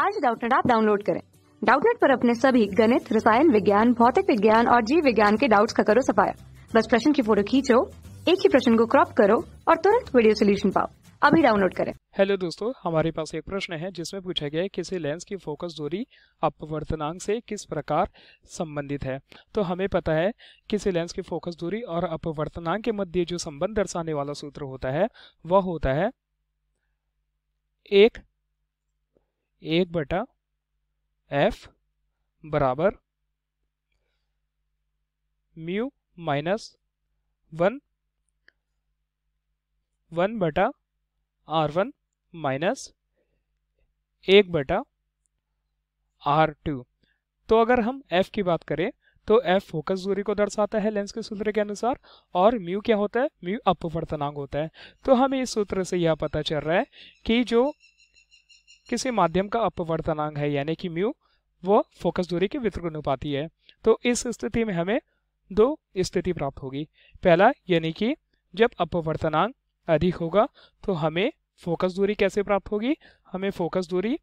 आज डाउटनेट आप डाउनलोड करें डाउटनेट पर अपने सभी गणित रसायन विज्ञान भौतिक विज्ञान और जीव विज्ञान के डाउट्स का करो सफाया बस प्रश्न की फोटो खींचो एक ही प्रश्न को क्रॉप करो और तुरंत वीडियो सोल्यूशन पाओ अभी डाउनलोड करें हेलो दोस्तों हमारे पास एक प्रश्न है जिसमें पूछा गया है किसी लेंस की फोकस दूरी अपवर्तनांक से किस प्रकार संबंधित है तो हमें पता है किसी लेंस की फोकस दूरी और अपवर्तनांक के मध्य जो संबंध दर्शाने वाला सूत्र होता है वह होता है एक एक बटा एफ बराबर म्यू माइनस वन वन बटा आर वन माइनस एक बटा आर टू तो अगर हम एफ की बात करें तो एफ फोकस दूरी को दर्शाता है लेंस के सूत्र के अनुसार और म्यू क्या होता है म्यू अपवर्तनांक होता है तो हमें इस सूत्र से यह पता चल रहा है कि जो किसी माध्यम का अपवर्तनांक है यानी कि म्यू वो फोकस दूरी के अनुपाती है तो इस स्थिति में हमें दो स्थिति प्राप्त होगी पहला यानी कि जब अपवर्तनांक अधिक होगा तो हमें फोकस दूरी कैसे प्राप्त होगी हमें फोकस दूरी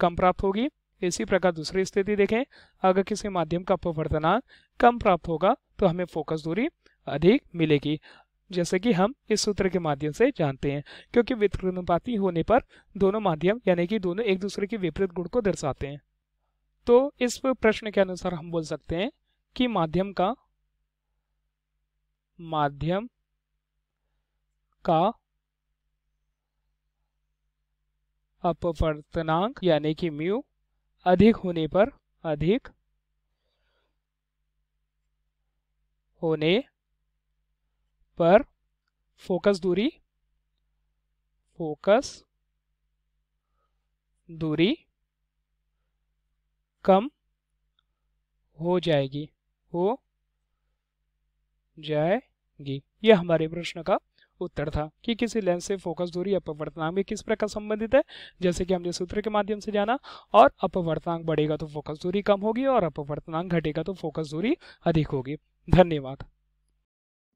कम प्राप्त होगी इसी प्रकार दूसरी स्थिति देखें अगर किसी माध्यम का अपवर्तनांक कम प्राप्त होगा तो हमें फोकस दूरी अधिक मिलेगी जैसे कि हम इस सूत्र के माध्यम से जानते हैं क्योंकि वितरणुपाती होने पर दोनों माध्यम यानी कि दोनों एक दूसरे के विपरीत गुण को दर्शाते हैं तो इस प्रश्न के अनुसार हम बोल सकते हैं कि माध्यम का माध्यम का अपवर्तनांक यानी कि म्यू अधिक होने पर अधिक होने पर फोकस दूरी फोकस दूरी कम हो जाएगी हो जाएगी यह हमारे प्रश्न का उत्तर था कि किसी लेंस से फोकस दूरी अपवर्तनांक में किस प्रकार संबंधित है जैसे कि हमने सूत्र के माध्यम से जाना और अपवर्तनांक बढ़ेगा तो फोकस दूरी कम होगी और अपवर्तनांक घटेगा तो फोकस दूरी अधिक होगी धन्यवाद